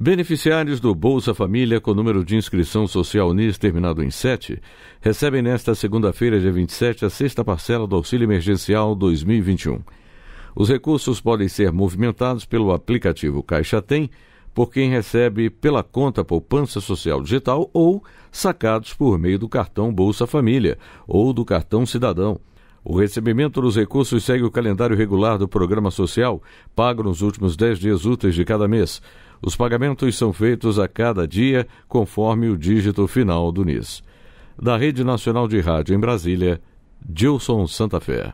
Beneficiários do Bolsa Família com número de inscrição social NIS terminado em 7 recebem nesta segunda-feira, dia 27, a sexta parcela do Auxílio Emergencial 2021. Os recursos podem ser movimentados pelo aplicativo Caixa Tem por quem recebe pela conta Poupança Social Digital ou sacados por meio do cartão Bolsa Família ou do cartão Cidadão. O recebimento dos recursos segue o calendário regular do programa social, pago nos últimos 10 dias úteis de cada mês. Os pagamentos são feitos a cada dia, conforme o dígito final do NIS. Da Rede Nacional de Rádio em Brasília, Gilson Santa Fé.